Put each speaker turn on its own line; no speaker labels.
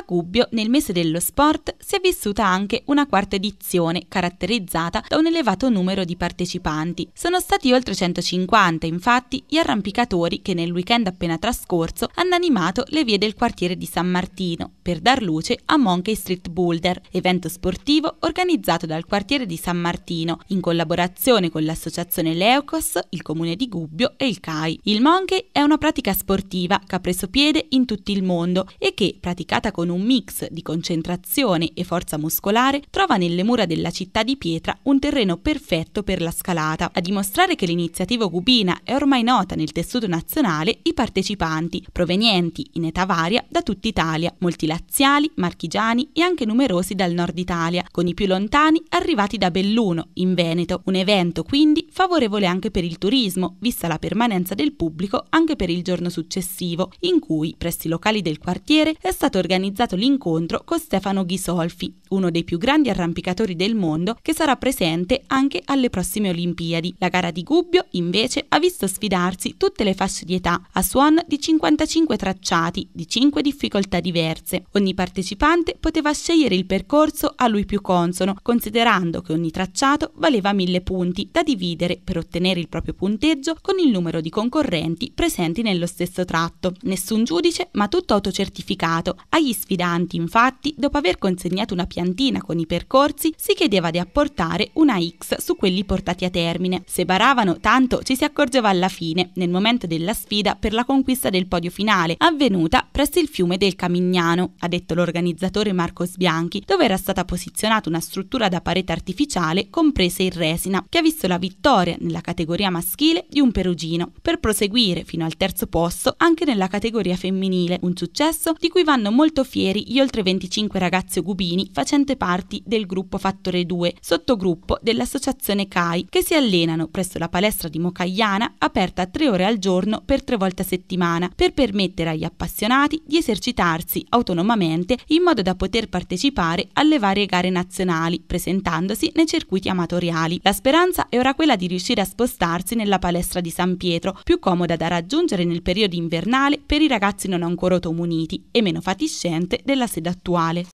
A Gubbio, nel mese dello sport, si è vissuta anche una quarta edizione caratterizzata da un elevato numero di partecipanti. Sono stati oltre 150, infatti, gli arrampicatori che nel weekend appena trascorso hanno animato le vie del quartiere di San Martino per dar luce a Monkey Street Boulder, evento sportivo organizzato dal quartiere di San Martino in collaborazione con l'associazione Leocos, il comune di Gubbio e il CAI. Il Monkey è una pratica sportiva che ha preso piede in tutto il mondo e che, praticata con un mix di concentrazione e forza muscolare, trova nelle mura della città di pietra un terreno perfetto per la scalata. A dimostrare che l'iniziativa Gubina è ormai nota nel tessuto nazionale i partecipanti, provenienti in età varia da tutta Italia, molti laziali, marchigiani e anche numerosi dal nord Italia, con i più lontani arrivati da Belluno, in Veneto, un evento quindi favorevole anche per il turismo, vista la permanenza del pubblico anche per il giorno successivo, in cui, presso i locali del quartiere, è stato organizzato organizzato l'incontro con Stefano Ghisolfi, uno dei più grandi arrampicatori del mondo che sarà presente anche alle prossime Olimpiadi. La gara di Gubbio, invece, ha visto sfidarsi tutte le fasce di età a suon di 55 tracciati di 5 difficoltà diverse. Ogni partecipante poteva scegliere il percorso a lui più consono, considerando che ogni tracciato valeva 1000 punti da dividere per ottenere il proprio punteggio con il numero di concorrenti presenti nello stesso tratto. Nessun giudice, ma tutto autocertificato. Agli sfidanti, infatti, dopo aver consegnato una piantina con i percorsi, si chiedeva di apportare una X su quelli portati a termine. Se baravano tanto ci si accorgeva alla fine, nel momento della sfida per la conquista del podio finale, avvenuta presso il fiume del Camignano, ha detto l'organizzatore Marco Sbianchi, dove era stata posizionata una struttura da parete artificiale compresa in resina, che ha visto la vittoria nella categoria maschile di un perugino, per proseguire fino al terzo posto anche nella categoria femminile, un successo di cui vanno molto fieri gli oltre 25 ragazzi ogubini facenti parte del gruppo Fattore 2, sottogruppo dell'associazione CAI, che si allenano presso la palestra di Mocagliana aperta tre ore al giorno per tre volte a settimana per permettere agli appassionati di esercitarsi autonomamente in modo da poter partecipare alle varie gare nazionali, presentandosi nei circuiti amatoriali. La speranza è ora quella di riuscire a spostarsi nella palestra di San Pietro, più comoda da raggiungere nel periodo invernale per i ragazzi non ancora automuniti e meno fatiscenti differente della sede attuale.